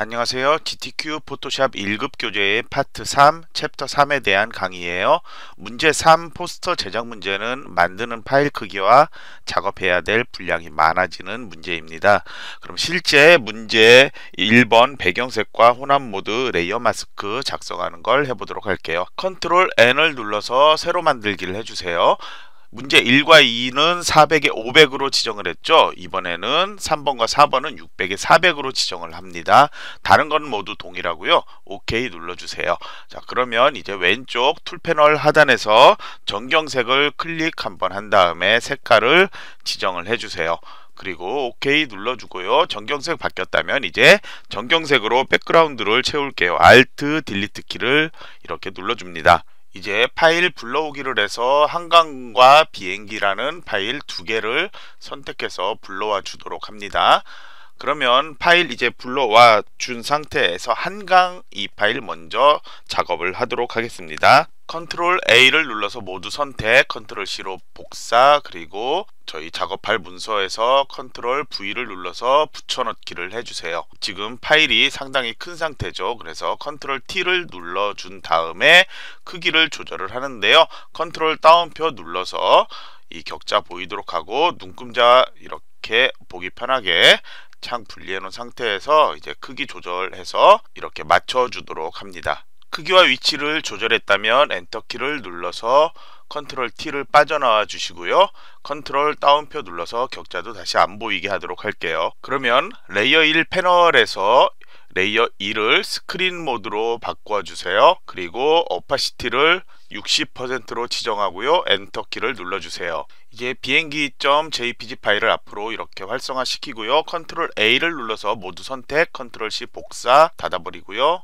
안녕하세요. GTQ 포토샵 1급 교재의 파트 3, 챕터 3에 대한 강의예요. 문제 3 포스터 제작 문제는 만드는 파일 크기와 작업해야 될 분량이 많아지는 문제입니다. 그럼 실제 문제 1번 배경색과 혼합 모드 레이어 마스크 작성하는 걸 해보도록 할게요. 컨트롤 N을 눌러서 새로 만들기를 해주세요. 문제 1과 2는 400에 500으로 지정을 했죠. 이번에는 3번과 4번은 600에 400으로 지정을 합니다. 다른 건 모두 동일하고요. OK 눌러주세요. 자 그러면 이제 왼쪽 툴 패널 하단에서 전경색을 클릭 한번 한 다음에 색깔을 지정을 해주세요. 그리고 OK 눌러주고요. 전경색 바뀌었다면 이제 전경색으로 백그라운드를 채울게요. Alt, Delete 키를 이렇게 눌러줍니다. 이제 파일 불러오기를 해서 한강과 비행기라는 파일 두 개를 선택해서 불러와 주도록 합니다. 그러면 파일 이제 불러와 준 상태에서 한강 이 파일 먼저 작업을 하도록 하겠습니다. 컨트롤 A를 눌러서 모두 선택, 컨트롤 C로 복사, 그리고 저희 작업할 문서에서 컨트롤 V를 눌러서 붙여넣기를 해주세요. 지금 파일이 상당히 큰 상태죠. 그래서 컨트롤 T를 눌러준 다음에 크기를 조절을 하는데요. 컨트롤 다운표 눌러서 이 격자 보이도록 하고 눈금자 이렇게 보기 편하게 창 분리해 놓은 상태에서 이제 크기 조절해서 이렇게 맞춰 주도록 합니다 크기와 위치를 조절했다면 엔터키를 눌러서 컨트롤 T를 빠져나와 주시고요. 컨트롤 다운표 눌러서 격자도 다시 안 보이게 하도록 할게요. 그러면 레이어 1 패널에서 레이어 2를 스크린 모드로 바꿔주세요. 그리고 오파시티를 60%로 지정하고요. 엔터키를 눌러주세요. 이제 비행기.jpg 파일을 앞으로 이렇게 활성화시키고요. 컨트롤 A를 눌러서 모두 선택, 컨트롤 C 복사 닫아버리고요.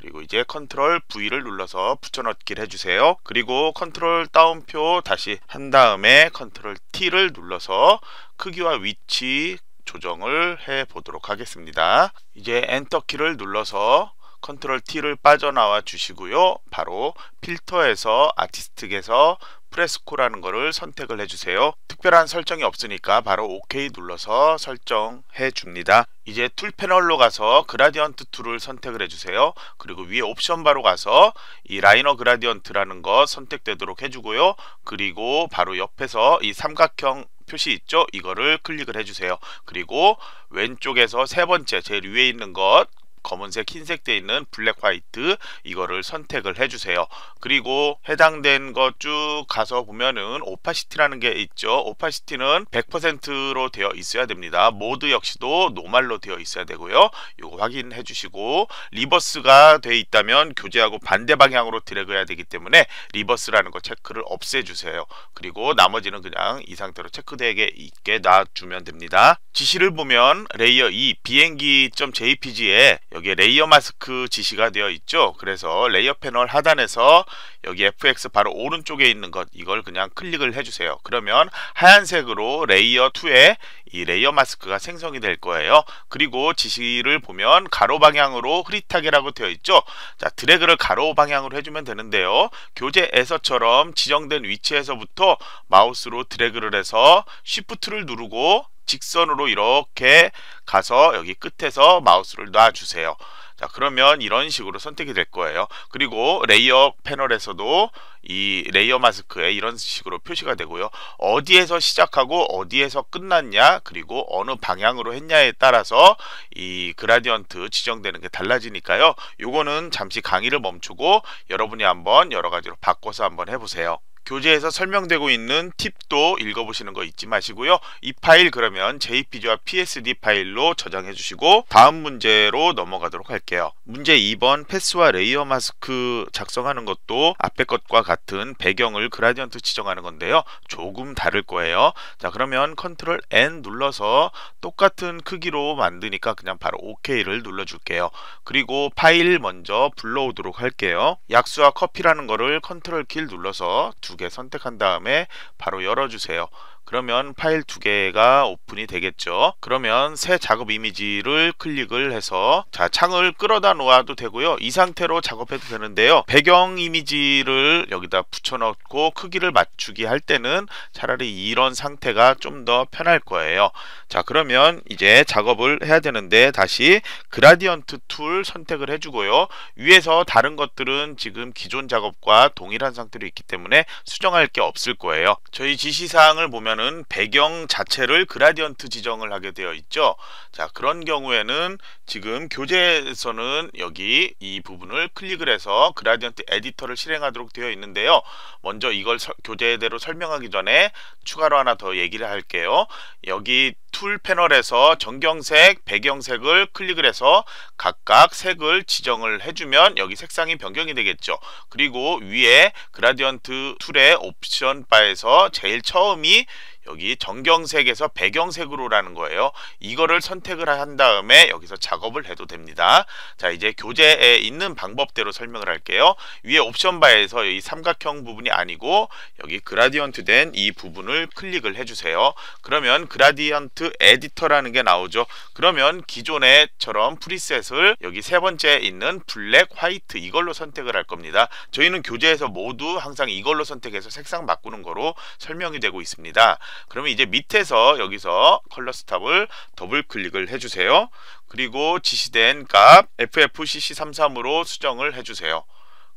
그리고 이제 컨트롤 V를 눌러서 붙여넣기를 해주세요. 그리고 컨트롤 다운표 다시 한 다음에 컨트롤 T를 눌러서 크기와 위치 조정을 해 보도록 하겠습니다. 이제 엔터키를 눌러서 컨트롤 T를 빠져나와 주시고요. 바로 필터에서 아티스트에서 프레스코라는 거를 선택을 해주세요. 특별한 설정이 없으니까 바로 OK 눌러서 설정해 줍니다. 이제 툴 패널로 가서 그라디언트 툴을 선택을 해주세요. 그리고 위에 옵션 바로 가서 이 라이너 그라디언트라는 거 선택되도록 해주고요. 그리고 바로 옆에서 이 삼각형 표시 있죠? 이거를 클릭을 해주세요. 그리고 왼쪽에서 세 번째 제일 위에 있는 것 검은색 흰색 돼 있는 블랙 화이트 이거를 선택을 해주세요 그리고 해당된 것 쭉 가서 보면은 오파시티라는 게 있죠 오파시티는 100%로 되어 있어야 됩니다 모드 역시도 노말로 되어 있어야 되고요 이거 확인해 주시고 리버스가 돼 있다면 교재하고 반대 방향으로 드래그 해야 되기 때문에 리버스라는 거 체크를 없애 주세요 그리고 나머지는 그냥 이 상태로 체크되게 있게 놔주면 됩니다 지시를 보면 레이어 2 비행기.jpg에 여기에 레이어 마스크 지시가 되어 있죠 그래서 레이어 패널 하단에서 여기 FX 바로 오른쪽에 있는 것 이걸 그냥 클릭을 해주세요 그러면 하얀색으로 레이어 2에 이 레이어 마스크가 생성이 될 거예요 그리고 지시를 보면 가로 방향으로 흐릿하게라고 되어 있죠 자 드래그를 가로 방향으로 해주면 되는데요 교재에서처럼 지정된 위치에서부터 마우스로 드래그를 해서 s 프트를 누르고 직선으로 이렇게 가서 여기 끝에서 마우스를 놔주세요. 자 그러면 이런 식으로 선택이 될 거예요 그리고 레이어 패널에서도 이 레이어 마스크에 이런 식으로 표시가 되고요 어디에서 시작하고 어디에서 끝났냐 그리고 어느 방향으로 했냐에 따라서 이 그라디언트 지정되는 게 달라지니까요 요거는 잠시 강의를 멈추고 여러분이 한번 여러 가지로 바꿔서 한번 해보세요 교재에서 설명되고 있는 팁도 읽어보시는 거 잊지 마시고요. 이 파일 그러면 JPG와 PSD 파일로 저장해 주시고 다음 문제로 넘어가도록 할게요. 문제 2번 패스와 레이어 마스크 작성하는 것도 앞에 것과 같은 배경을 그라디언트 지정하는 건데요. 조금 다를 거예요. 자 그러면 컨트롤 N 눌러서 똑같은 크기로 만드니까 그냥 바로 OK를 눌러줄게요. 그리고 파일 먼저 불러오도록 할게요. 약수와 커피라는 거를 컨트롤 키를 눌러서 두개 선택한 다음에 바로 열어주세요. 그러면 파일 두 개가 오픈이 되겠죠. 그러면 새 작업 이미지를 클릭을 해서 자 창을 끌어다 놓아도 되고요. 이 상태로 작업해도 되는데요. 배경 이미지를 여기다 붙여넣고 크기를 맞추기 할 때는 차라리 이런 상태가 좀 더 편할 거예요. 자 그러면 이제 작업을 해야 되는데 다시 그라디언트 툴 선택을 해주고요. 위에서 다른 것들은 지금 기존 작업과 동일한 상태로 있기 때문에 수정할 게 없을 거예요. 저희 지시사항을 보면 경우에 배경 자체를 그라디언트 지정을 하게 되어 있죠. 자, 그런 경우에는 지금 교재에서는 여기 이 부분을 클릭을 해서 그라디언트 에디터를 실행하도록 되어 있는데요. 먼저 이걸 서, 교재대로 설명하기 전에 추가로 하나 더 얘기를 할게요. 여기 툴 패널에서 정경색, 배경색을 클릭을 해서 각각 색을 지정을 해주면 여기 색상이 변경이 되겠죠. 그리고 위에 그라디언트 툴의 옵션 바에서 제일 처음이 여기 정경색에서 배경색으로라는 거예요. 이거를 선택을 한 다음에 여기서 작업을 해도 됩니다. 자 이제 교재에 있는 방법대로 설명을 할게요. 위에 옵션 바에서 이 삼각형 부분이 아니고 여기 그라디언트 된 이 부분을 클릭을 해주세요. 그러면 그라디언트 에디터라는 게 나오죠. 그러면 기존에처럼 프리셋을 여기 세 번째에 있는 블랙, 화이트 이걸로 선택을 할 겁니다. 저희는 교재에서 모두 항상 이걸로 선택해서 색상 바꾸는 거로 설명이 되고 있습니다. 그러면 이제 밑에서 여기서 컬러 스탑을 더블 클릭을 해주세요. 그리고 지시된 값 FFCC33으로 수정을 해주세요.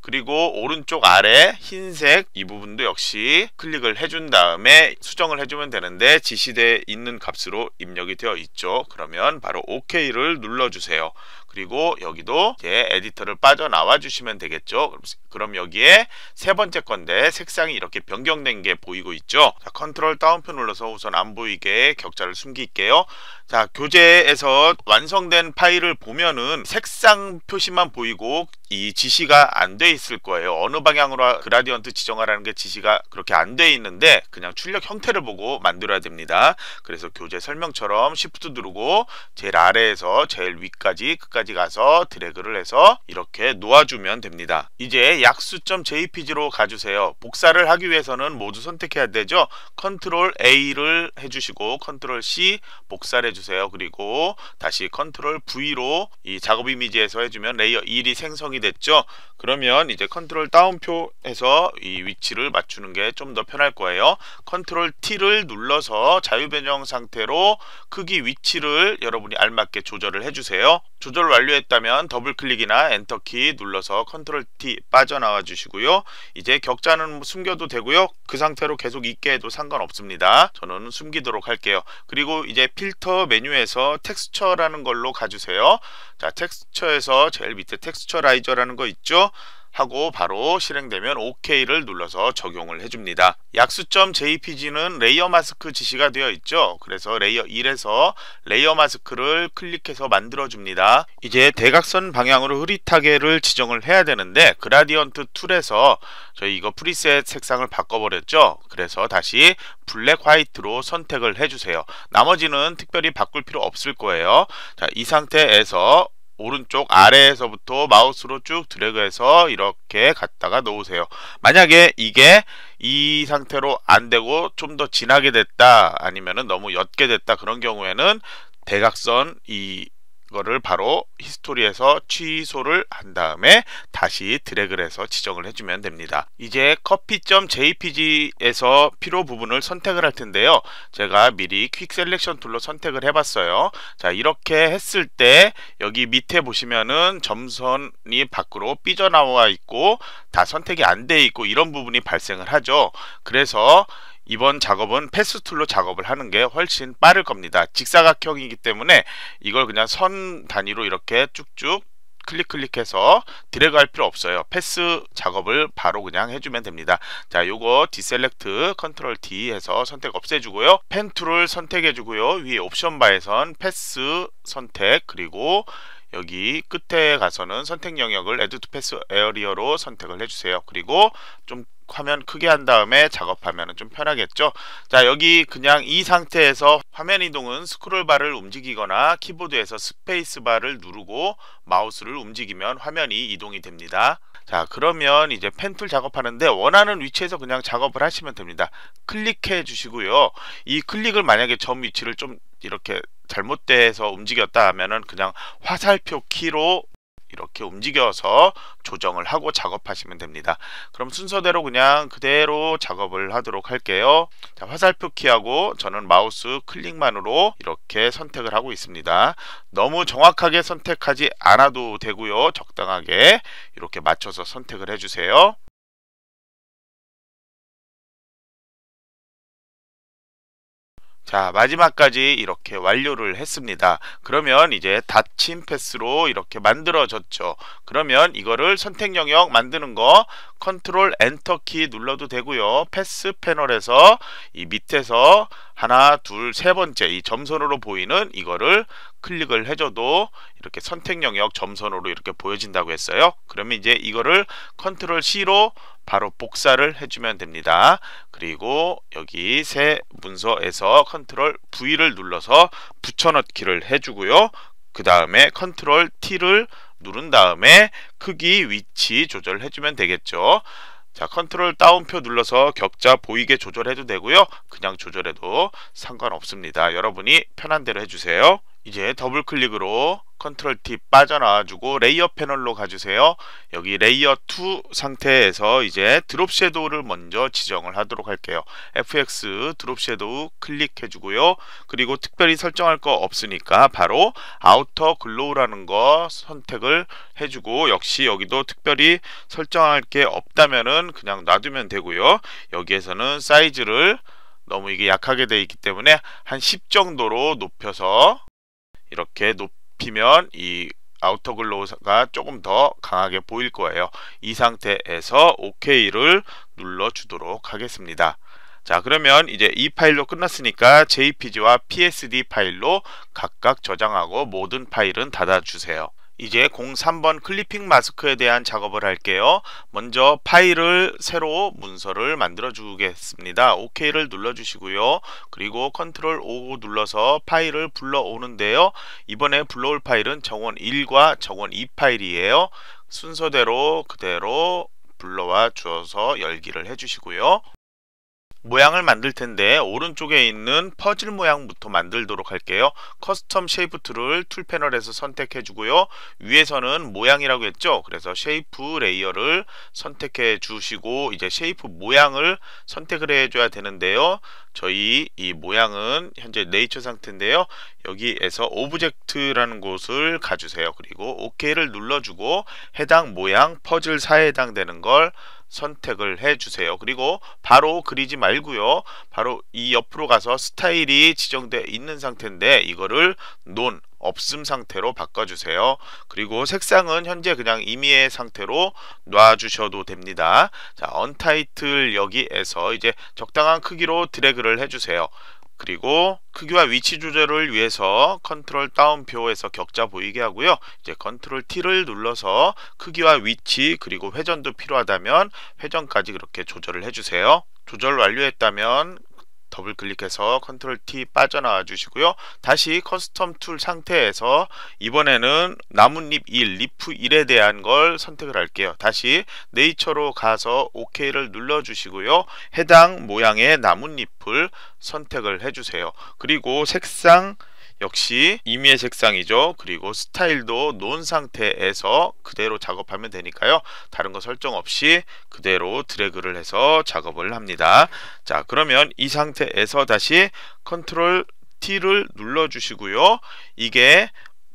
그리고 오른쪽 아래 흰색 이 부분도 역시 클릭을 해준 다음에 수정을 해주면 되는데 지시되어 있는 값으로 입력이 되어 있죠. 그러면 바로 OK를 눌러주세요. 그리고 여기도 이제 에디터를 빠져나와 주시면 되겠죠. 그럼 여기에 세 번째 건데 색상이 이렇게 변경된 게 보이고 있죠. 자, 컨트롤 다운표 눌러서 우선 안 보이게 격자를 숨길게요. 자, 교재에서 완성된 파일을 보면은 색상 표시만 보이고 이 지시가 안 돼 있을 거예요. 어느 방향으로 그라디언트 지정하라는 게 지시가 그렇게 안 돼 있는데 그냥 출력 형태를 보고 만들어야 됩니다. 그래서 교재 설명처럼 Shift 누르고 제일 아래에서 제일 위까지 끝까지 여기까지 가서 드래그를 해서 이렇게 놓아주면 됩니다. 이제 약수점 jpg로 가주세요. 복사를 하기 위해서는 모두 선택해야 되죠. 컨트롤 A를 해주시고 컨트롤 C 복사를 해주세요. 그리고 다시 컨트롤 V로 이 작업 이미지에서 해주면 레이어 1이 생성이 됐죠. 그러면 이제 컨트롤 다운표에서 이 위치를 맞추는 게 좀 더 편할 거예요. 컨트롤 T를 눌러서 자유변형 상태로 크기 위치를 여러분이 알맞게 조절을 해주세요. 조절 완료했다면 더블클릭이나 엔터키 눌러서 컨트롤 T 빠져나와 주시고요. 이제 격자는 숨겨도 되고요. 그 상태로 계속 있게 해도 상관없습니다. 저는 숨기도록 할게요. 그리고 이제 필터 메뉴에서 텍스처라는 걸로 가주세요. 자, 텍스처에서 제일 밑에 텍스처라이저라는 거 있죠? 하고 바로 실행되면 OK를 눌러서 적용을 해줍니다. 약수점 JPG는 레이어 마스크 지시가 되어 있죠. 그래서 레이어 1에서 레이어 마스크를 클릭해서 만들어줍니다. 이제 대각선 방향으로 흐릿하게를 지정을 해야 되는데 그라디언트 툴에서 저희 이거 프리셋 색상을 바꿔버렸죠. 그래서 다시 블랙 화이트로 선택을 해주세요. 나머지는 특별히 바꿀 필요 없을 거예요. 자, 이 상태에서 오른쪽 아래에서부터 마우스로 쭉 드래그해서 이렇게 갖다가 놓으세요. 만약에 이게 이 상태로 안 되고 좀 더 진하게 됐다 아니면은 너무 옅게 됐다 그런 경우에는 대각선 이 거를 바로 히스토리에서 취소를 한 다음에 다시 드래그를 해서 지정을 해주면 됩니다. 이제 커피.jpg에서 필요 부분을 선택을 할 텐데요. 제가 미리 퀵 셀렉션 툴로 선택을 해봤어요. 자 이렇게 했을 때 여기 밑에 보시면은 점선이 밖으로 삐져나와 있고 다 선택이 안 돼 있고 이런 부분이 발생을 하죠. 그래서 이번 작업은 패스 툴로 작업을 하는 게 훨씬 빠를 겁니다. 직사각형이기 때문에 이걸 그냥 선 단위로 이렇게 쭉쭉 클릭 클릭해서 드래그 할 필요 없어요 패스 작업을 바로 그냥 해주면 됩니다 자 요거 디셀렉트 컨트롤 D 해서 선택 없애주고요 펜 툴을 선택해 주고요 위에 옵션 바에선 패스 선택 그리고 여기 끝에 가서는 선택 영역을 에드 투 패스 에어리어로 선택을 해주세요 그리고 좀 화면 크게 한 다음에 작업하면 좀 편하겠죠 자 여기 그냥 이 상태에서 화면 이동은 스크롤바를 움직이거나 키보드에서 스페이스바를 누르고 마우스를 움직이면 화면이 이동이 됩니다 자 그러면 이제 펜툴 작업하는데 원하는 위치에서 그냥 작업을 하시면 됩니다 클릭해 주시고요 이 클릭을 만약에 점 위치를 좀 이렇게 잘못돼서 움직였다 하면은 그냥 화살표 키로 이렇게 움직여서 조정을 하고 작업하시면 됩니다. 그럼 순서대로 그냥 그대로 작업을 하도록 할게요. 자, 화살표 키하고 저는 마우스 클릭만으로 이렇게 선택을 하고 있습니다. 너무 정확하게 선택하지 않아도 되고요. 적당하게 이렇게 맞춰서 선택을 해주세요. 자 마지막까지 이렇게 완료를 했습니다 그러면 이제 닫힌 패스로 이렇게 만들어졌죠 그러면 이거를 선택 영역 만드는 거 컨트롤 엔터 키 눌러도 되고요 패스 패널에서 이 밑에서 하나 둘 세 번째 이 점선으로 보이는 이거를 클릭을 해줘도 이렇게 선택 영역 점선으로 이렇게 보여진다고 했어요 그러면 이제 이거를 컨트롤 C로 바로 복사를 해주면 됩니다. 그리고 여기 새 문서에서 컨트롤 V를 눌러서 붙여넣기를 해주고요. 그 다음에 컨트롤 T를 누른 다음에 크기 위치 조절해주면 되겠죠. 자 컨트롤 다운표 눌러서 격자 보이게 조절해도 되고요. 그냥 조절해도 상관없습니다. 여러분이 편한 대로 해주세요. 이제 더블 클릭으로 컨트롤 T 빠져나와주고 레이어 패널로 가주세요. 여기 레이어 2 상태에서 이제 드롭 섀도우를 먼저 지정을 하도록 할게요. FX 드롭 섀도우 클릭해주고요. 그리고 특별히 설정할 거 없으니까 바로 아우터 글로우라는 거 선택을 해주고 역시 여기도 특별히 설정할 게 없다면은 그냥 놔두면 되고요. 여기에서는 사이즈를 너무 이게 약하게 되어 있기 때문에 한 10 정도로 높여서 이렇게 높이면 이 아우터 글로우가 조금 더 강하게 보일 거예요. 이 상태에서 OK를 눌러 주도록 하겠습니다. 자 그러면 이제 이 파일로 끝났으니까 JPG와 PSD 파일로 각각 저장하고 모든 파일은 닫아주세요. 이제 03번 클리핑 마스크에 대한 작업을 할게요. 먼저 파일을 새로 문서를 만들어 주겠습니다. OK를 눌러 주시고요. 그리고 컨트롤 O 눌러서 파일을 불러오는데요. 이번에 불러올 파일은 정원 1과 정원 2 파일이에요. 순서대로 그대로 불러와 주어서 열기를 해주시고요. 모양을 만들 텐데 오른쪽에 있는 퍼즐 모양부터 만들도록 할게요. 커스텀 쉐이프 툴을 툴 패널에서 선택해 주고요. 위에서는 모양이라고 했죠. 그래서 쉐이프 레이어를 선택해 주시고 이제 쉐이프 모양을 선택을 해 줘야 되는데요. 저희 이 모양은 현재 네이처 상태인데요. 여기에서 오브젝트라는 곳을 가주세요. 그리고 OK를 눌러주고 해당 모양 퍼즐 사에 해당되는 걸 선택을 해주세요. 그리고 바로 그리지 말고요. 바로 이 옆으로 가서 스타일이 지정되어 있는 상태인데 이거를 논 없음 상태로 바꿔주세요. 그리고 색상은 현재 그냥 임의의 상태로 놔주셔도 됩니다. 자, 언타이틀 여기에서 이제 적당한 크기로 드래그를 해주세요. 그리고 크기와 위치 조절을 위해서 컨트롤 다운표에서 격자 보이게 하고요. 이제 컨트롤 T를 눌러서 크기와 위치 그리고 회전도 필요하다면 회전까지 그렇게 조절을 해주세요. 조절 완료했다면 더블 클릭해서 컨트롤 T 빠져나와 주시고요. 다시 커스텀 툴 상태에서 이번에는 나뭇잎 1, 리프 1에 대한 걸 선택을 할게요. 다시 네이처로 가서 OK를 눌러 주시고요. 해당 모양의 나뭇잎을 선택을 해주세요. 그리고 색상 역시 임의의 색상이죠. 그리고 스타일도 논 상태에서 그대로 작업하면 되니까요. 다른 거 설정 없이 그대로 드래그를 해서 작업을 합니다. 자 그러면 이 상태에서 다시 컨트롤 T를 눌러주시고요. 이게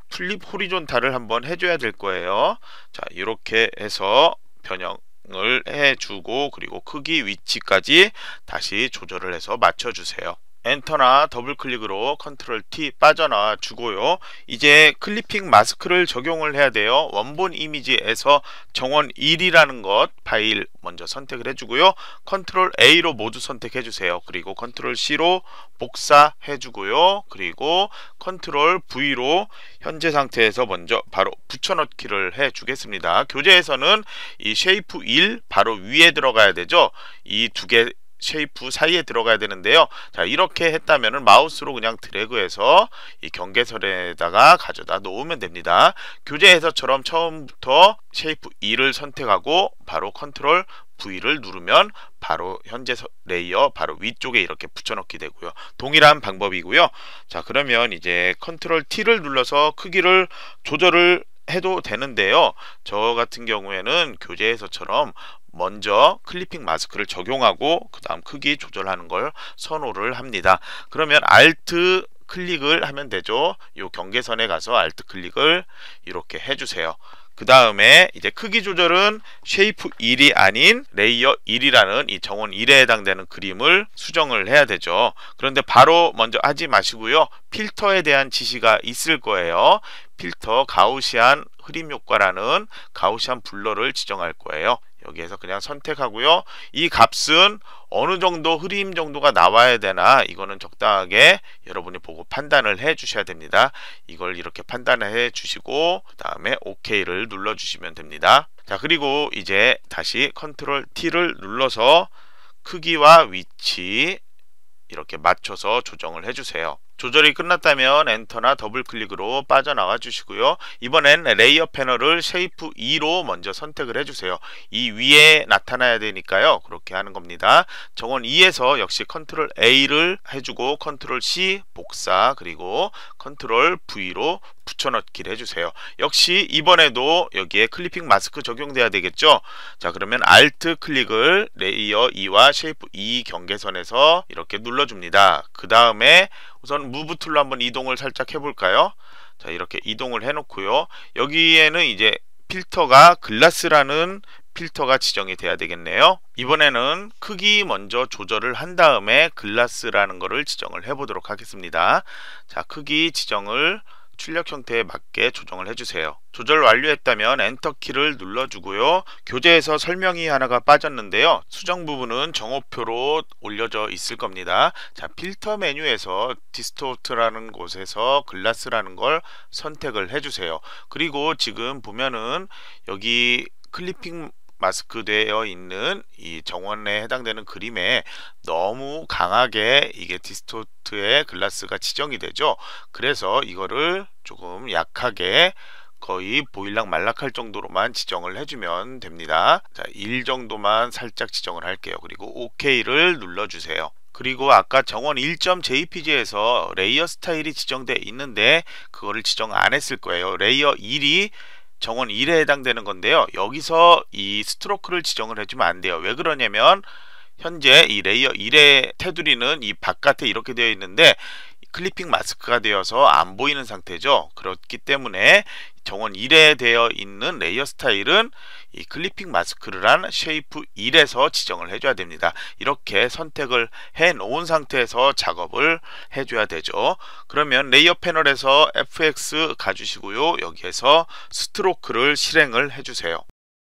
플립 호리존탈을 한번 해줘야 될 거예요. 자 이렇게 해서 변형 을 해주고 그리고 크기 위치까지 다시 조절을 해서 맞춰주세요. 엔터나 더블클릭으로 컨트롤 T 빠져나와 주고요. 이제 클리핑 마스크를 적용을 해야 돼요. 원본 이미지에서 정원 1이라는 것 파일 먼저 선택을 해주고요. 컨트롤 A로 모두 선택해 주세요. 그리고 컨트롤 C로 복사해 주고요. 그리고 컨트롤 V로 현재 상태에서 먼저 바로 붙여넣기를 해 주겠습니다. 교재에서는 이 쉐이프 1 바로 위에 들어가야 되죠. 이두개 쉐이프 사이에 들어가야 되는데요. 자 이렇게 했다면 마우스로 그냥 드래그해서 이 경계선에다가 가져다 놓으면 됩니다. 교재 해서처럼 처음부터 쉐이프 2를 선택하고 바로 컨트롤 V를 누르면 바로 현재 레이어 바로 위쪽에 이렇게 붙여넣기 되고요. 동일한 방법이고요. 자 그러면 이제 컨트롤 T를 눌러서 크기를 조절을 해도 되는데요. 저 같은 경우에는 교재에서처럼 먼저 클리핑 마스크를 적용하고 그 다음 크기 조절하는 걸 선호를 합니다. 그러면 알트 클릭을 하면 되죠. 이 경계선에 가서 알트 클릭을 이렇게 해주세요. 그 다음에 이제 크기 조절은 쉐이프 1이 아닌 레이어 1이라는 이 정원 1에 해당되는 그림을 수정을 해야 되죠. 그런데 바로 먼저 하지 마시고요. 필터에 대한 지시가 있을 거예요. 필터 가우시안 흐림 효과라는 가우시안 블러를 지정할 거예요. 여기에서 그냥 선택하고요. 이 값은 어느 정도 흐림 정도가 나와야 되나 이거는 적당하게 여러분이 보고 판단을 해 주셔야 됩니다. 이걸 이렇게 판단해 주시고 그 다음에 OK를 눌러 주시면 됩니다. 자 그리고 이제 다시 컨트롤 T를 눌러서 크기와 위치 이렇게 맞춰서 조정을 해주세요. 조절이 끝났다면 엔터나 더블 클릭으로 빠져나와 주시고요. 이번엔 레이어 패널을 쉐이프 2로 먼저 선택을 해주세요. 이 위에 나타나야 되니까요. 그렇게 하는 겁니다. 정원 2에서 역시 컨트롤 A를 해주고 컨트롤 C 복사 그리고 컨트롤 V로 붙여넣기를 해주세요. 역시 이번에도 여기에 클리핑 마스크 적용돼야 되겠죠. 자 그러면 Alt 클릭을 레이어 2와 쉐이프 2 e 경계선에서 이렇게 눌러줍니다. 그 다음에 우선 무브 툴로 한번 이동을 살짝 해볼까요? 자 이렇게 이동을 해놓고요. 여기에는 이제 필터가 글라스라는 필터가 지정이 돼야 되겠네요. 이번에는 크기 먼저 조절을 한 다음에 글라스라는 것을 지정을 해보도록 하겠습니다. 자 크기 지정을 출력 형태에 맞게 조정을 해주세요. 조절 완료했다면 엔터키를 눌러주고요. 교재에서 설명이 하나가 빠졌는데요. 수정 부분은 정오표로 올려져 있을 겁니다. 자, 필터 메뉴에서 디스토트라는 곳에서 글라스라는 걸 선택을 해주세요. 그리고 지금 보면은 여기 클리핑 마스크되어 있는 이 정원에 해당되는 그림에 너무 강하게 이게 디스토트의 글라스가 지정이 되죠. 그래서 이거를 조금 약하게 거의 보일락 말락할 정도로만 지정을 해주면 됩니다. 자, 1 정도만 살짝 지정을 할게요. 그리고 OK를 눌러주세요. 그리고 아까 정원 1.jpg에서 레이어 스타일이 지정돼 있는데 그거를 지정 안 했을 거예요. 레이어 1이 정원 1에 해당되는 건데요. 여기서 이 스트로크를 지정을 해주면 안 돼요. 왜 그러냐면 현재 이 레이어 1의 테두리는 이 바깥에 이렇게 되어 있는데 클리핑 마스크가 되어서 안 보이는 상태죠. 그렇기 때문에 정원 1에 되어 있는 레이어 스타일은 이 클리핑 마스크를 한 쉐이프 1에서 지정을 해줘야 됩니다. 이렇게 선택을 해 놓은 상태에서 작업을 해줘야 되죠. 그러면 레이어 패널에서 FX 가주시고요. 여기에서 스트로크를 실행을 해주세요.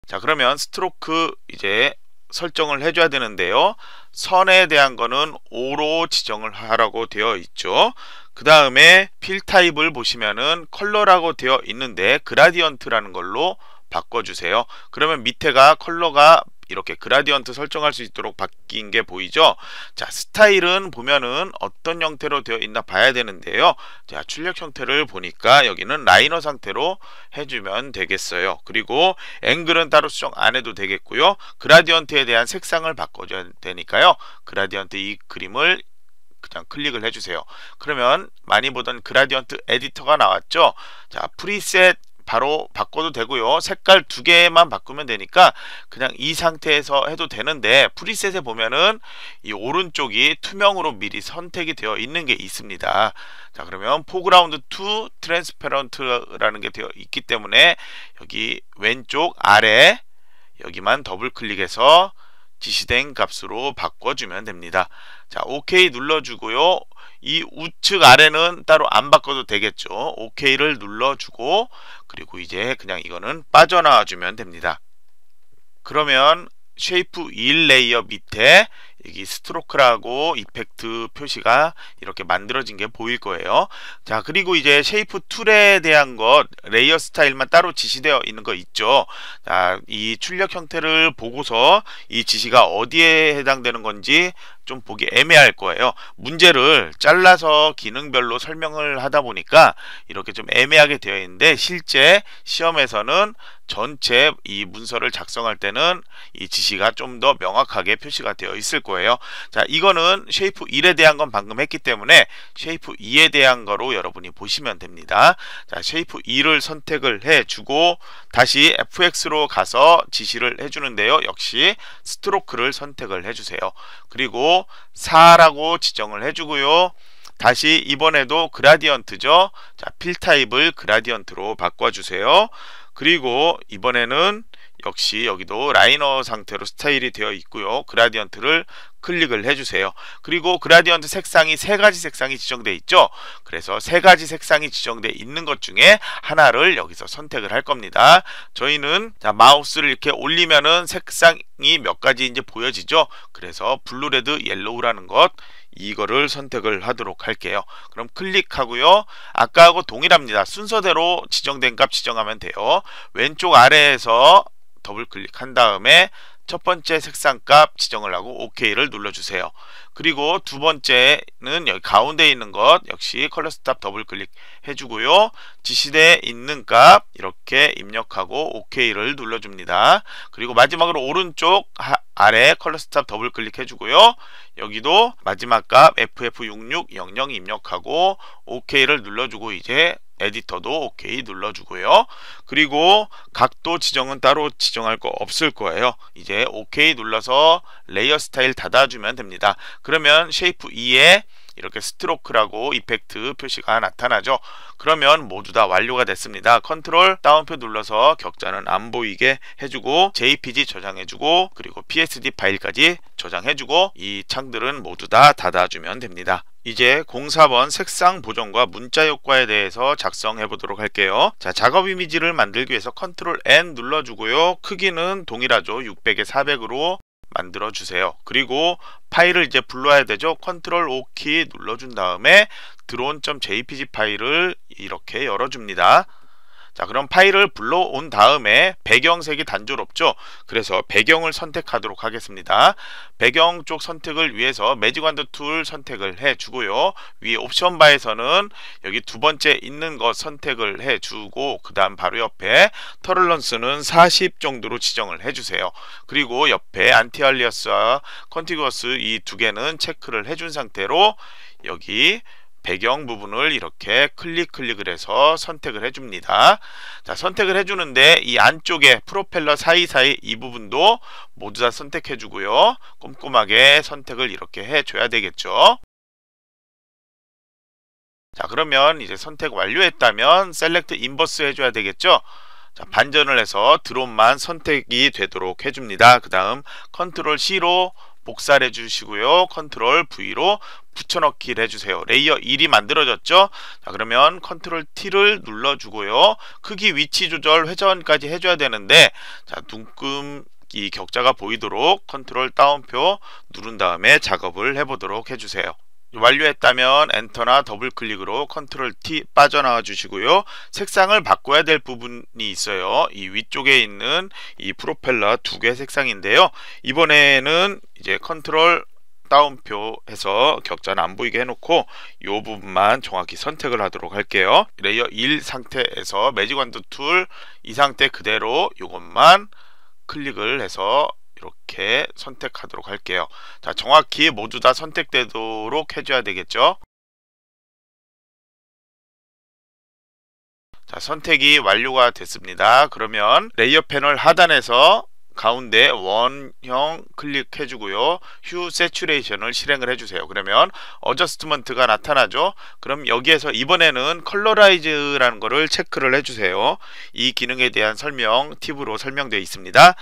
자 그러면 스트로크 이제 설정을 해줘야 되는데요. 선에 대한 거는 5로 지정을 하라고 되어 있죠. 그 다음에 필 타입을 보시면은 컬러라고 되어 있는데 그라디언트라는 걸로 바꿔주세요. 그러면 밑에가 컬러가 이렇게 그라디언트 설정할 수 있도록 바뀐 게 보이죠 자 스타일은 보면은 어떤 형태로 되어 있나 봐야 되는데요 자 출력 형태를 보니까 여기는 라이너 상태로 해주면 되겠어요 그리고 앵글은 따로 수정 안 해도 되겠고요 그라디언트에 대한 색상을 바꿔줘야 되니까요 그라디언트 이 그림을 그냥 클릭을 해주세요 그러면 많이 보던 그라디언트 에디터가 나왔죠 자 프리셋 바로 바꿔도 되고요. 색깔 두 개만 바꾸면 되니까 그냥 이 상태에서 해도 되는데 프리셋에 보면은 이 오른쪽이 투명으로 미리 선택이 되어 있는 게 있습니다. 자 그러면 포그라운드 투 트랜스페런트라는 게 되어 있기 때문에 여기 왼쪽 아래 여기만 더블 클릭해서 지시된 값으로 바꿔주면 됩니다. 자 OK 눌러주고요. 이 우측 아래는 따로 안 바꿔도 되겠죠. OK를 눌러주고 그리고 이제 그냥 이거는 빠져나와 주면 됩니다. 그러면 쉐이프 1 레이어 밑에 여기 스트로크라고 이펙트 표시가 이렇게 만들어진 게 보일 거예요. 자, 그리고 이제 쉐이프 툴에 대한 것, 레이어 스타일만 따로 지시되어 있는 거 있죠. 자, 이 출력 형태를 보고서 이 지시가 어디에 해당되는 건지 좀 보기 애매할 거예요. 문제를 잘라서 기능별로 설명을 하다 보니까 이렇게 좀 애매하게 되어 있는데 실제 시험에서는 전체 이 문서를 작성할 때는 이 지시가 좀 더 명확하게 표시가 되어 있을 거예요. 자, 이거는 쉐이프 1에 대한 건 방금 했기 때문에 쉐이프 2에 대한 거로 여러분이 보시면 됩니다. 자, 쉐이프 2를 선택을 해 주고 다시 FX로 가서 지시를 해 주는데요. 역시 스트로크를 선택을 해 주세요. 그리고 4라고 지정을 해 주고요. 다시 이번에도 그라디언트죠. 자, 필 타입을 그라디언트로 바꿔 주세요. 그리고 이번에는 역시 여기도 라이너 상태로 스타일이 되어 있고요. 그라디언트를 클릭을 해주세요. 그리고 그라디언트 색상이 세 가지 색상이 지정되어 있죠. 그래서 세 가지 색상이 지정되어 있는 것 중에 하나를 여기서 선택을 할 겁니다. 저희는 자, 마우스를 이렇게 올리면은 색상이 몇 가지 이제 보여지죠. 그래서 블루, 레드, 옐로우라는 것 이거를 선택을 하도록 할게요. 그럼 클릭하고요. 아까하고 동일합니다. 순서대로 지정된 값 지정하면 돼요. 왼쪽 아래에서 더블 클릭한 다음에 첫 번째 색상값 지정을 하고 OK를 눌러주세요. 그리고 두 번째는 여기 가운데 있는 것 역시 컬러 스탑 더블 클릭 해주고요. 지시대에 있는 값 이렇게 입력하고 OK를 눌러줍니다. 그리고 마지막으로 오른쪽 아래 컬러 스탑 더블 클릭해주고요. 여기도 마지막 값 FF6600 입력하고 OK를 눌러주고 이제 에디터도 OK 눌러주고요. 그리고 각도 지정은 따로 지정할 거 없을 거예요. 이제 OK 눌러서 레이어 스타일 닫아주면 됩니다. 그러면 쉐이프 2에 이렇게 스트로크라고 이펙트 표시가 나타나죠. 그러면 모두 다 완료가 됐습니다. 컨트롤 다운표 눌러서 격자는 안 보이게 해주고 JPG 저장해주고 그리고 PSD 파일까지 저장해주고 이 창들은 모두 다 닫아주면 됩니다. 이제 04번 색상 보정과 문자 효과에 대해서 작성해 보도록 할게요. 자, 작업 이미지를 만들기 위해서 컨트롤 N 눌러주고요. 크기는 동일하죠. 600에 400으로 만들어 주세요. 그리고 파일을 이제 불러야 되죠. 컨트롤 O 키 눌러준 다음에 드론.jpg 파일을 이렇게 열어줍니다. 자 그럼 파일을 불러온 다음에 배경색이 단조롭죠 그래서 배경을 선택하도록 하겠습니다 배경 쪽 선택을 위해서 매직완드 툴 선택을 해 주고요 위 옵션 바에서는 여기 두 번째 있는 것 선택을 해 주고 그 다음 바로 옆에 터럴런스는 40 정도로 지정을 해 주세요 그리고 옆에 안티알리어스와 컨티거스 이 두 개는 체크를 해준 상태로 여기 배경 부분을 이렇게 클릭 클릭을 해서 선택을 해줍니다. 자 선택을 해주는데 이 안쪽에 프로펠러 사이사이 이 부분도 모두 다 선택해주고요. 꼼꼼하게 선택을 이렇게 해줘야 되겠죠. 자 그러면 이제 선택 완료했다면 셀렉트 인버스 해줘야 되겠죠. 자, 반전을 해서 드롭만 선택이 되도록 해줍니다. 그 다음 컨트롤 C로 복사해 를 주시고요. 컨트롤 V로 붙여넣기를 해주세요. 레이어 1이 만들어졌죠? 자, 그러면 컨트롤 T를 눌러주고요. 크기 위치 조절 회전까지 해줘야 되는데, 자, 눈금, 이 격자가 보이도록 컨트롤 다운표 누른 다음에 작업을 해보도록 해주세요. 완료했다면 엔터나 더블 클릭으로 컨트롤 T 빠져나와 주시고요. 색상을 바꿔야 될 부분이 있어요. 이 위쪽에 있는 이 프로펠러 두 개 색상인데요. 이번에는 이제 컨트롤 다운표 해서 격자는 안 보이게 해놓고 이 부분만 정확히 선택을 하도록 할게요. 레이어 1 상태에서 매직완드 툴 이 상태 그대로 이것만 클릭을 해서 이렇게 선택하도록 할게요. 자, 정확히 모두 다 선택되도록 해줘야 되겠죠? 자, 선택이 완료가 됐습니다. 그러면 레이어 패널 하단에서 가운데 원형 클릭해 주고요. 휴 세츄레이션을 실행을 해 주세요. 그러면 어저스트먼트가 나타나죠. 그럼 여기에서 이번에는 컬러라이즈라는 거를 체크를 해 주세요. 이 기능에 대한 설명 팁으로 설명되어 있습니다.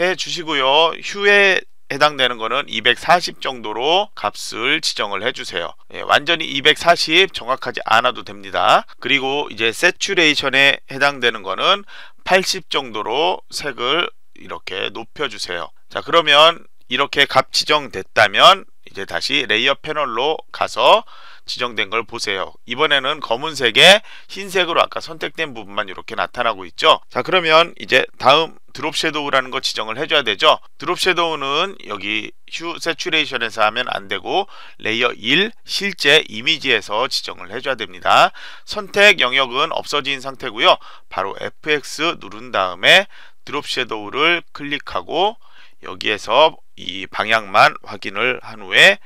해 주시고요. 휴에 해당되는 거는 240 정도로 값을 지정을 해주세요. 예, 완전히 240 정확하지 않아도 됩니다. 그리고 이제 세츄레이션에 해당되는 거는 80 정도로 색을 이렇게 높여주세요. 자 그러면 이렇게 값 지정됐다면 이제 다시 레이어 패널로 가서 지정된 걸 보세요. 이번에는 검은색에 흰색으로 아까 선택된 부분만 이렇게 나타나고 있죠. 자 그러면 이제 다음 드롭 섀도우라는 거 지정을 해줘야 되죠. 드롭 섀도우는 여기 휴 세츄레이션에서 하면 안되고 레이어 1 실제 이미지에서 지정을 해줘야 됩니다. 선택 영역은 없어진 상태고요. 바로 FX 누른 다음에 드롭 섀도우를 클릭하고 여기에서 이 방향만 확인을 한 후에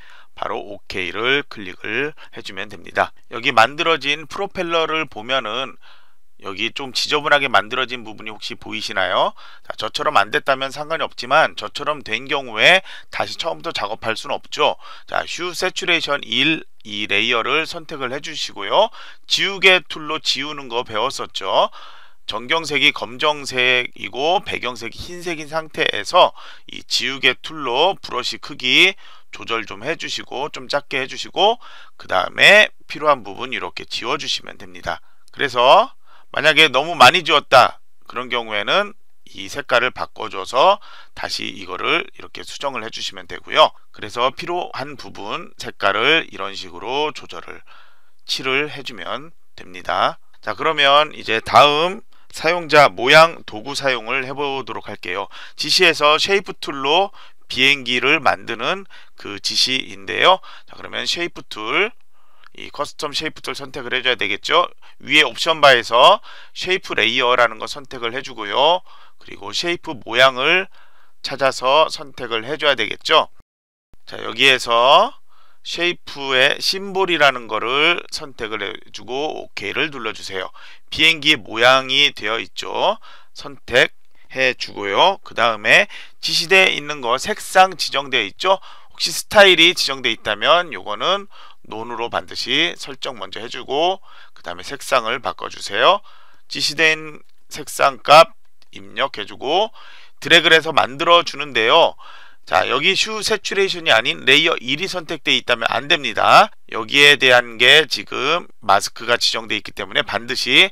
바로 OK를 클릭을 해주면 됩니다. 여기 만들어진 프로펠러를 보면은 여기 좀 지저분하게 만들어진 부분이 혹시 보이시나요? 자, 저처럼 안 됐다면 상관이 없지만 저처럼 된 경우에 다시 처음부터 작업할 수는 없죠. 자, 슈 세츄레이션 1, 이 레이어를 선택을 해주시고요. 지우개 툴로 지우는 거 배웠었죠. 전경색이 검정색이고 배경색이 흰색인 상태에서 이 지우개 툴로 브러쉬 크기 조절 좀 해주시고 좀 작게 해주시고 그 다음에 필요한 부분 이렇게 지워주시면 됩니다. 그래서 만약에 너무 많이 지웠다 그런 경우에는 이 색깔을 바꿔줘서 다시 이거를 이렇게 수정을 해주시면 되고요. 그래서 필요한 부분 색깔을 이런 식으로 조절을 칠을 해주면 됩니다. 자 그러면 이제 다음 사용자 모양 도구 사용을 해보도록 할게요. 지시에서 쉐이프 툴로 비행기를 만드는 그 지시인데요. 자, 그러면 쉐이프 툴, 이 커스텀 쉐이프 툴 선택을 해줘야 되겠죠. 위에 옵션 바에서 쉐이프 레이어라는 거 선택을 해주고요. 그리고 쉐이프 모양을 찾아서 선택을 해줘야 되겠죠. 자, 여기에서 쉐이프의 심볼이라는 거를 선택을 해주고 OK를 눌러주세요. 비행기의 모양이 되어 있죠. 선택 해주고요. 그 다음에 지시되어 있는 거 색상 지정되어 있죠. 혹시 스타일이 지정되어 있다면 요거는 논으로 반드시 설정 먼저 해주고 그 다음에 색상을 바꿔주세요. 지시된 색상 값 입력해주고 드래그를 해서 만들어주는데요. 자 여기 슈 세츄레이션이 아닌 레이어 1이 선택되어 있다면 안됩니다. 여기에 대한 게 지금 마스크가 지정되어 있기 때문에 반드시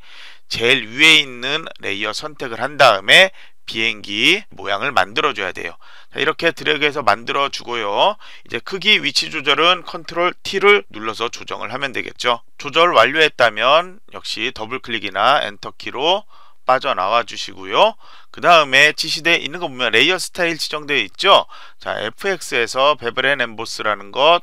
제일 위에 있는 레이어 선택을 한 다음에 비행기 모양을 만들어줘야 돼요. 자, 이렇게 드래그해서 만들어주고요. 이제 크기 위치 조절은 컨트롤 T를 눌러서 조정을 하면 되겠죠. 조절 완료했다면 역시 더블클릭이나 엔터키로 빠져나와 주시고요. 그 다음에 지시되어 있는 거 보면 레이어 스타일 지정되어 있죠. 자, FX에서 베브렌 엠보스라는 것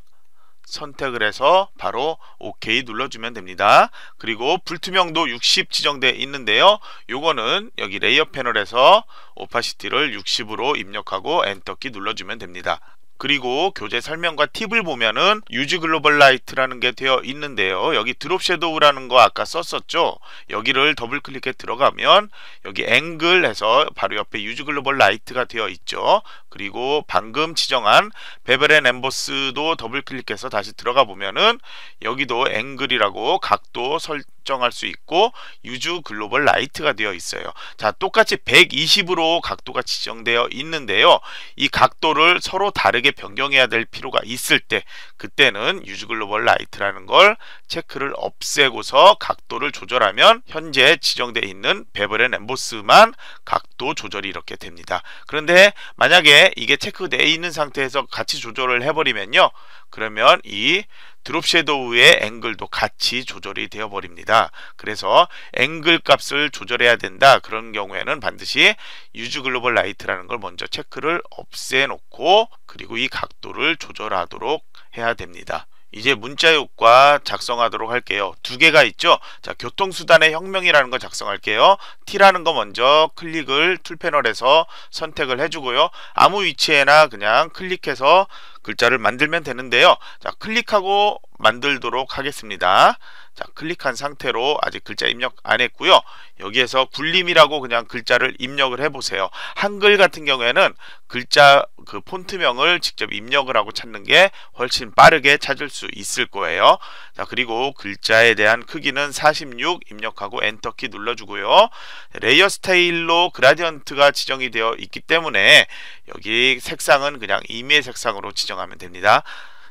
선택을 해서 바로 OK 눌러주면 됩니다. 그리고 불투명도 60 지정돼 있는데요. 요거는 여기 레이어 패널에서 오파시티를 60으로 입력하고 엔터키 눌러주면 됩니다. 그리고 교재 설명과 팁을 보면은 유지 글로벌 라이트라는 게 되어 있는데요. 여기 드롭 섀도우라는 거 아까 썼었죠. 여기를 더블 클릭해 들어가면 여기 앵글 해서 바로 옆에 유지 글로벌 라이트가 되어 있죠. 그리고 방금 지정한 베벨 앤엠버스도 더블 클릭해서 다시 들어가 보면은 여기도 앵글이라고 각도 설정 설정할 수 있고 유주 글로벌 라이트가 되어 있어요. 자, 똑같이 120으로 각도가 지정되어 있는데요. 이 각도를 서로 다르게 변경해야 될 필요가 있을 때 그때는 유주 글로벌 라이트라는 걸 체크를 없애고서 각도를 조절하면 현재 지정되어 있는 베버렌 엠보스만 각도 조절이 이렇게 됩니다. 그런데 만약에 이게 체크되어 있는 상태에서 같이 조절을 해버리면요. 그러면 이 드롭 섀도우의 앵글도 같이 조절이 되어 버립니다. 그래서 앵글 값을 조절해야 된다. 그런 경우에는 반드시 유즈 글로벌 라이트라는 걸 먼저 체크를 없애 놓고 그리고 이 각도를 조절하도록 해야 됩니다. 이제 문자 효과 작성하도록 할게요. 두 개가 있죠. 자, 교통수단의 혁명이라는 거 작성할게요. T라는 거 먼저 클릭을 툴 패널에서 선택을 해주고요. 아무 위치에나 그냥 클릭해서 글자를 만들면 되는데요. 자, 클릭하고 만들도록 하겠습니다. 자, 클릭한 상태로 아직 글자 입력 안 했고요. 여기에서 굴림이라고 그냥 글자를 입력을 해보세요. 한글 같은 경우에는 글자 그 폰트명을 직접 입력을 하고 찾는 게 훨씬 빠르게 찾을 수 있을 거예요. 자, 그리고 글자에 대한 크기는 46 입력하고 엔터키 눌러주고요. 레이어 스타일로 그라디언트가 지정이 되어 있기 때문에 여기 색상은 그냥 임의 색상으로 지정 가져가면 됩니다.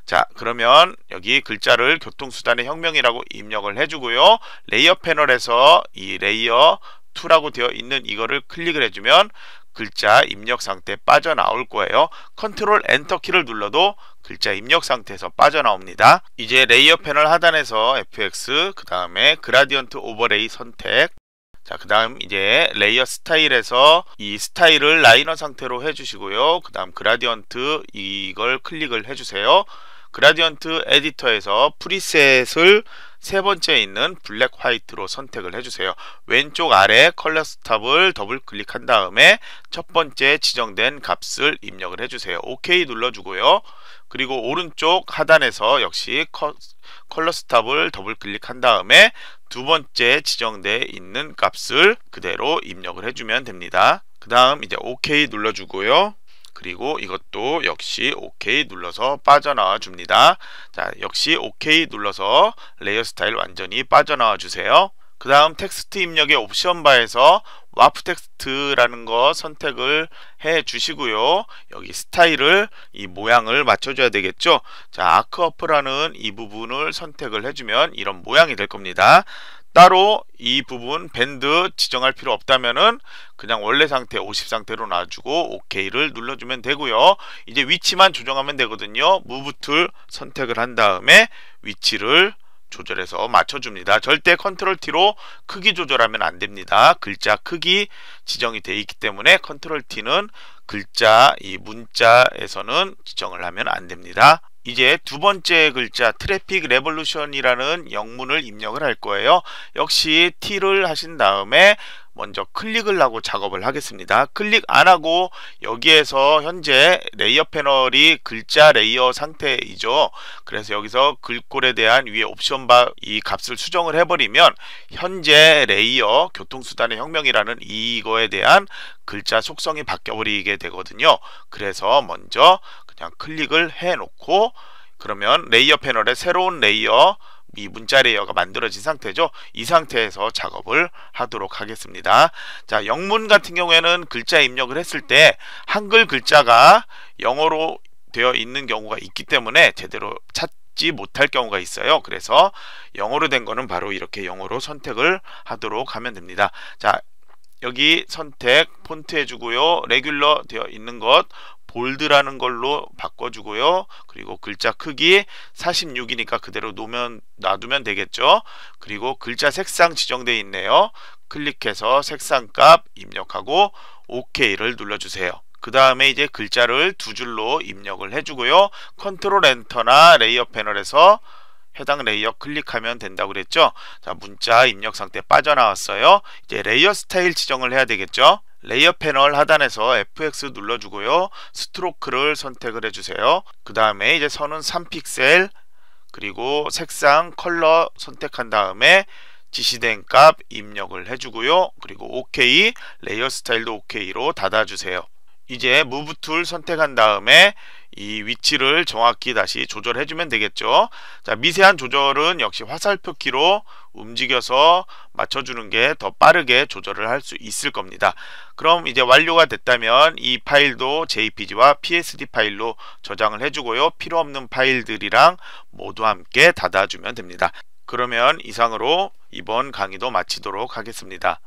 자 그러면 여기 글자를 교통수단의 혁명이라고 입력을 해주고요. 레이어 패널에서 이 레이어 2라고 되어 있는 이거를 클릭을 해주면 글자 입력 상태 빠져나올 거예요. 컨트롤 엔터 키를 눌러도 글자 입력 상태에서 빠져나옵니다. 이제 레이어 패널 하단에서 FX 그 다음에 그라디언트 오버레이 선택 자, 그 다음 이제 레이어 스타일에서 이 스타일을 라이너 상태로 해주시고요. 그 다음 그라디언트 이걸 클릭을 해주세요. 그라디언트 에디터에서 프리셋을 세 번째 있는 블랙 화이트로 선택을 해주세요. 왼쪽 아래 컬러 스탑을 더블 클릭한 다음에 첫 번째 지정된 값을 입력을 해주세요. OK 눌러주고요. 그리고 오른쪽 하단에서 역시 컬러 스탑을 더블 클릭한 다음에 두 번째 지정되어 있는 값을 그대로 입력을 해주면 됩니다. 그 다음 이제 OK 눌러주고요. 그리고 이것도 역시 OK 눌러서 빠져나와 줍니다. 자, 역시 OK 눌러서 레이어 스타일 완전히 빠져나와 주세요. 그 다음 텍스트 입력의 옵션 바에서 와프 텍스트라는 거 선택을 해 주시고요. 여기 스타일을 이 모양을 맞춰줘야 되겠죠. 자, 아크어프라는 이 부분을 선택을 해주면 이런 모양이 될 겁니다. 따로 이 부분 밴드 지정할 필요 없다면은 그냥 원래 상태 50 상태로 놔주고 OK를 눌러주면 되고요. 이제 위치만 조정하면 되거든요. 무브 툴 선택을 한 다음에 위치를 조절해서 맞춰줍니다. 절대 컨트롤 T로 크기 조절하면 안 됩니다. 글자 크기 지정이 돼 있기 때문에 컨트롤 T는 글자 이 문자에서는 지정을 하면 안 됩니다. 이제 두 번째 글자 트래픽 레볼루션이라는 영문을 입력을 할 거예요. 역시 T를 하신 다음에 먼저 클릭을 하고 작업을 하겠습니다. 클릭 안 하고 여기에서 현재 레이어 패널이 글자 레이어 상태이죠. 그래서 여기서 글꼴에 대한 위에 옵션 바 이 값을 수정을 해버리면 현재 레이어 교통수단의 혁명이라는 이거에 대한 글자 속성이 바뀌어버리게 되거든요. 그래서 먼저 그냥 클릭을 해놓고 그러면 레이어 패널에 새로운 레이어 이 문자 레이어가 만들어진 상태죠. 이 상태에서 작업을 하도록 하겠습니다. 자, 영문 같은 경우에는 글자 입력을 했을 때 한글 글자가 영어로 되어 있는 경우가 있기 때문에 제대로 찾지 못할 경우가 있어요. 그래서 영어로 된 거는 바로 이렇게 영어로 선택을 하도록 하면 됩니다. 자, 여기 선택 폰트 해주고요. 레귤러 되어 있는 것 볼드라는 걸로 바꿔주고요. 그리고 글자 크기 46이니까 그대로 놓으면 놔두면 되겠죠. 그리고 글자 색상 지정되어 있네요. 클릭해서 색상값 입력하고 OK를 눌러주세요. 그 다음에 이제 글자를 두 줄로 입력을 해주고요. 컨트롤 엔터나 레이어 패널에서 해당 레이어 클릭하면 된다고 그랬죠. 자, 문자 입력 상태 빠져나왔어요. 이제 레이어 스타일 지정을 해야 되겠죠. 레이어 패널 하단에서 FX 눌러주고요. 스트로크를 선택을 해주세요. 그 다음에 이제 선은 3픽셀 그리고 색상 컬러 선택한 다음에 지시된 값 입력을 해주고요. 그리고 OK 레이어 스타일도 OK로 닫아주세요. 이제 Move Tool 선택한 다음에 이 위치를 정확히 다시 조절해 주면 되겠죠 자 미세한 조절은 역시 화살표키로 움직여서 맞춰주는 게 더 빠르게 조절을 할 수 있을 겁니다 그럼 이제 완료가 됐다면 이 파일도 jpg와 psd 파일로 저장을 해주고요 필요 없는 파일들이랑 모두 함께 닫아주면 됩니다 그러면 이상으로 이번 강의도 마치도록 하겠습니다